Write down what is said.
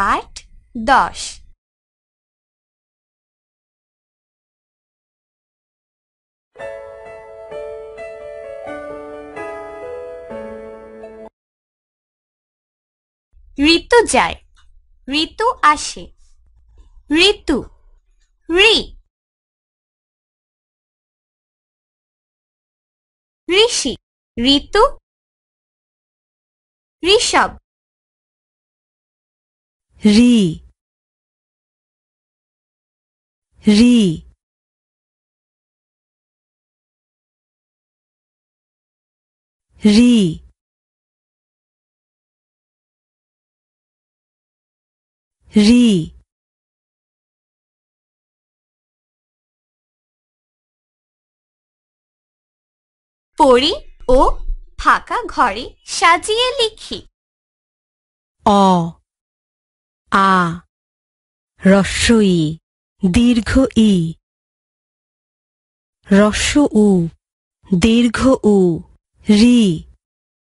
পাঠ দশ ঋতু যায় ঋতু আসে ঋতু রি ঋষি ঋতু ঋষভ রি রি রি রি পড়ি ও ফাঁকা ঘরে সাজিয়ে লিখি অ আ ই দীর্ঘ ই রস্য উ দীর্ঘ উ রি